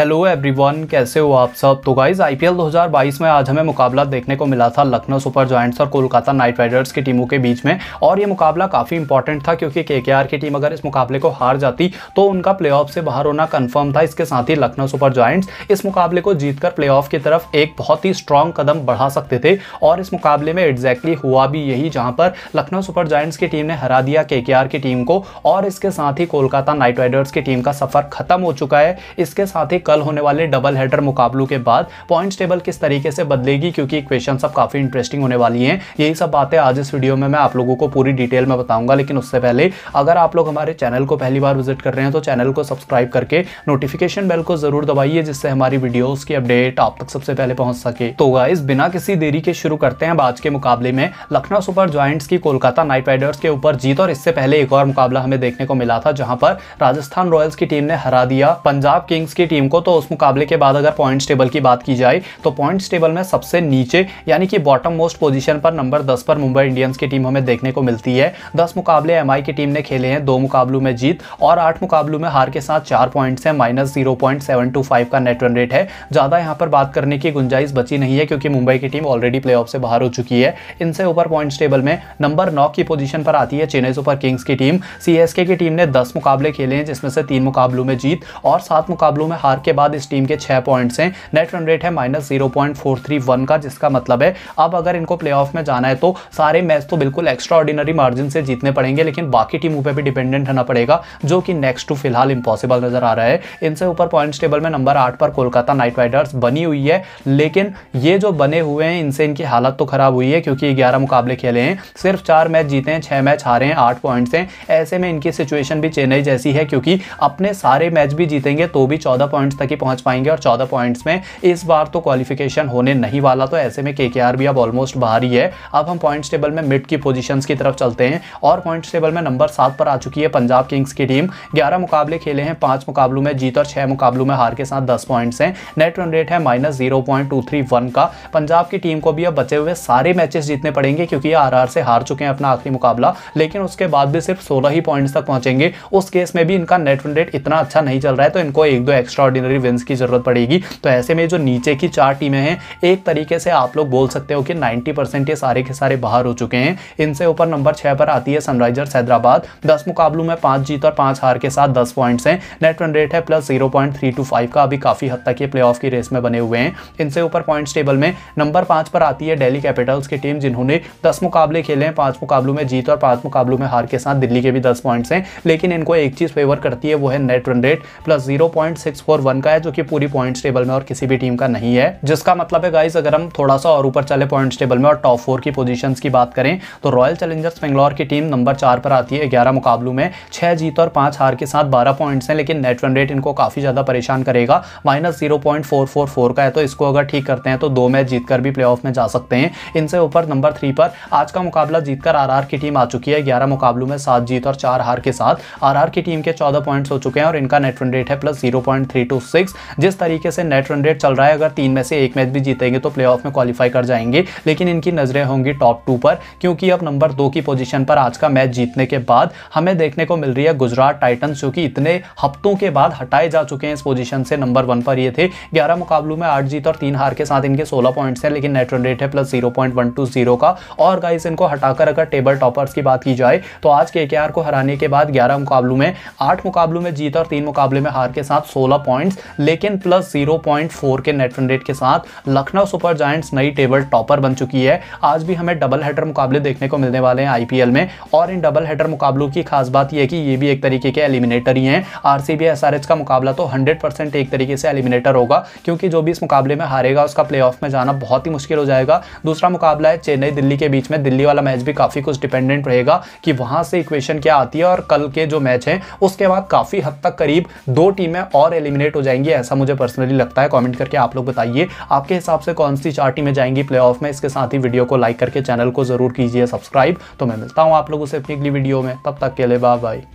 hello everyone कैसे हो आप सब तो गाइज आईपीएल 2022 में आज हमें मुकाबला देखने को मिला था लखनऊ सुपर जॉइंट्स और कोलकाता नाइट राइडर्स की टीमों के बीच में और ये मुकाबला काफ़ी इंपॉर्टेंट था क्योंकि के की टीम अगर इस मुकाबले को हार जाती तो उनका प्ले से बाहर होना कन्फर्म था इसके साथ ही लखनऊ सुपर जॉइंट्स इस मुकाबले को जीतकर प्ले की तरफ एक बहुत ही स्ट्रॉन्ग कदम बढ़ा सकते थे और इस मुकाबले में एग्जैक्टली exactly हुआ भी यही जहाँ पर लखनऊ सुपर जॉइंट्स की टीम ने हरा दिया के की टीम को और इसके साथ ही कोलकाता नाइट राइडर्स की टीम का सफ़र खत्म हो चुका है इसके साथ ही कल होने वाले डबल हेडर मुकाबलों के बाद पॉइंट्स टेबल किस तरीके से बदलेगी क्योंकि क्वेश्चन सब काफ़ी इंटरेस्टिंग होने वाली हैं यही सब बातें आज इस वीडियो में मैं आप लोगों को पूरी डिटेल में बताऊंगा लेकिन उससे पहले अगर आप लोग हमारे चैनल को पहली बार विजिट कर रहे हैं तो चैनल को सब्सक्राइब करके नोटिफिकेशन बेल को जरूर दबाइए जिससे हमारी वीडियोज़ की अपडेट आप तक सबसे पहले पहुँच सके तो इस बिना किसी देरी के शुरू करते हैं आज के मुकाबले में लखनऊ सुपर ज्वाइंट्स की कोलकाता नाइट राइडर्स के ऊपर जीत और इससे पहले एक और मुकाबला हमें देखने को मिला था जहां पर राजस्थान रॉयल्स की टीम ने हरा दिया पंजाब किंग्स की टीम को तो उस मुकाबले के बाद अगर पॉइंट्स टेबल की बात की जाए तो पॉइंट्स टेबल में सबसे नीचे यानी कि बॉटम मोस्ट पोजीशन पर नंबर 10 पर मुंबई इंडियंस की टीम हमें देखने को मिलती है 10 मुकाबले एम की टीम ने खेले हैं दो मुकाबलों में जीत और आठ मुकाबलों में हार के साथ चार पॉइंट्स हैं माइनस जीरो का नेट रन रेट है ज़्यादा यहाँ पर बात करने की गुंजाइश बची नहीं है क्योंकि मुंबई की टीम ऑलरेडी प्ले से बाहर हो चुकी है इनसे ऊपर पॉइंट्स टेबल में नंबर नौ की पोजीशन पर आती है चेन्नई सुपर किंग्स की टीम सी की टीम ने दस मुकाबले खेले हैं जिसमें से तीन मुकाबलों में जीत और सात मुकाबलों में हार के उसके बाद इस टीम के छह पॉइंट्स हैं नेट रन रेट है minus zero point four three one का जिसका मतलब है अब अगर इनको प्ले में जाना है तो सारे मैच तो बिल्कुल एक्स्ट्रा ऑर्डिनरी मार्जिन से जीतने पड़ेंगे लेकिन बाकी टीमों पर भी डिपेंडेंट रहना पड़ेगा जो कि नेक्स्ट टू फिलहाल इंपॉसिबल नजर आ रहा है इनसे ऊपर पॉइंट्स टेबल में नंबर आठ पर कोलकाता नाइट राइडर्स बनी हुई है लेकिन ये जो बने हुए हैं इनसे इनकी हालत तो खराब हुई है क्योंकि ग्यारह मुकाबले खेले हैं सिर्फ चार मैच जीते हैं छह मैच हारे हैं आठ पॉइंट्स हैं ऐसे में इनकी सिचुएशन भी चेन्नई जैसी है क्योंकि अपने सारे मैच भी जीतेंगे तो भी चौदह पॉइंट्स तक ही पहुंच पाएंगे और चौदह पॉइंट्स में इस बार तो क्वालिफिकेशन होने नहीं वाला तो ऐसे में के भी अब ऑलमोस्ट बाहर ही है अब हम पॉइंट्स टेबल में मिड की पोजीशंस की तरफ चलते हैं और पॉइंट्स टेबल में नंबर सात पर आ चुकी है पंजाब किंग्स की टीम ग्यारह मुकाबले खेले हैं पांच मुकाबलों में जीत और छह मुकाबलों में हार के साथ दस पॉइंट्स हैं नेट रन रेट है minus zero point two three one का पंजाब की टीम को भी अब बचे हुए सारे मैचेस जीतने पड़ेंगे क्योंकि ये आर से हार चुके हैं अपना आखिरी मुकाबला लेकिन उसके बाद भी सिर्फ सोलह ही पॉइंट्स तक पहुंचेंगे उस केस में भी इनका नेट रन रेट इतना अच्छा नहीं चल रहा है तो इनको एक दो एक्स्ट्रा टेम्पररी विंस की ज़रूरत पड़ेगी तो ऐसे में जो नीचे की चार टीमें हैं एक तरीके से आप लोग बोल सकते हो कि नाइन्टी ये सारे के सारे बाहर हो चुके हैं इनसे ऊपर नंबर छः पर आती है सनराइजर्स हैदराबाद दस मुकाबलों में पाँच जीत और पाँच हार के साथ दस पॉइंट्स हैं नेट रन रेट है प्लस जीरो का अभी काफ़ी हद तक ये प्ले की रेस में बने हुए हैं इनसे ऊपर पॉइंट्स टेबल में नंबर पाँच पर आती है डेली कैपिटल्स की टीम जिन्होंने दस मुकाबले खेले हैं पाँच मुकाबलों में जीत और पाँच मुकाबलों में हार के साथ दिल्ली के भी दस पॉइंट्स हैं लेकिन इनको एक चीज़ फेवर करती है वो है net run rate plus zero point six four one का है जो कि पूरी पॉइंट टेबल में और किसी भी टीम का नहीं है जिसका मतलब है गाइज अगर हम थोड़ा सा और ऊपर चले पॉइंट टेबल में और टॉप फोर की पोजिशन की बात करें तो रॉयल चैलेंजर्स बेंगलोर की टीम नंबर चार पर आती है ग्यारह मुकाबलों में छह जीत और पांच हार के साथ बारह पॉइंट्स हैं लेकिन नेट रन रेट इनको काफ़ी ज़्यादा परेशान करेगा minus zero point four four four का है तो इसको अगर ठीक करते हैं तो दो मैच जीतकर भी प्ले में जा सकते हैं इनसे ऊपर नंबर थ्री पर आज का मुकाबला जीतकर आर की टीम आ चुकी है ग्यारह मुकाबलों में सात जीत और चार हार के साथ आर की टीम के चौदह पॉइंट्स हो चुके हैं और इनका नेट रन रेट है plus zero point three two six जिस तरीके से नेट रन रेट चल रहा है अगर तीन में से एक मैच भी जीतेंगे तो प्ले में क्वालिफाई कर जाएंगे लेकिन इनकी नज़रें होंगी टॉप टू पर क्योंकि अब नंबर दो की पोजिशन पर आज का मैच जीतने के बाद हमें देखने को मिल रही है गुजरात टाइटन्स जो कि इतने हफ्तों के बाद हटाए जा चुके हैं इस पोजिशन से नंबर वन पर ये थे ग्यारह मुकाबलों में आठ जीत और तीन हार के साथ इनके सोलह पॉइंट्स हैं लेकिन नेट रन रेट है plus zero point one two zero का और गाइस इनको हटाकर अगर टेबल टॉपर्स की बात की जाए तो आज के को हराने के बाद ग्यारह मुकाबलों में आठ मुकाबलों में जीत और तीन मुकाबले में हार के साथ सोलह पॉइंट पॉइंट्स लेकिन प्लस 0.4 के नेट रन रेट के साथ लखनऊ सुपर जायंट्स नई टेबल टॉपर बन चुकी है आज भी हमें डबल हेडर मुकाबले देखने को मिलने वाले हैं आईपीएल में और इन डबल हेडर मुकाबलों की खास बात यह कि ये भी एक तरीके के एलिमिनेटर ही हैं आरसीबी एसआरएच का मुकाबला तो 100% एक तरीके से एलिमिनेटर होगा क्योंकि जो भी इस मुकाबले में हारेगा उसका प्ले में जाना बहुत ही मुश्किल हो जाएगा दूसरा मुकाबला है चेन्नई दिल्ली के बीच में दिल्ली वाला मैच भी काफ़ी कुछ डिपेंडेंट रहेगा कि वहां से इक्वेशन क्या आती है और कल के जो मैच हैं उसके बाद काफ़ी हद तक करीब दो टीमें और एलिमिनेट हो जाएंगी ऐसा मुझे पर्सनली लगता है कॉमेंट करके आप लोग बताइए आपके हिसाब से कौन सी चार टीमें जाएंगी प्ले में इसके साथ ही वीडियो को लाइक करके चैनल को जरूर कीजिए सब्सक्राइब तो मैं मिलता हूँ आप लोगों से अपनी अगली वीडियो में तब तक के लिए बाय बाय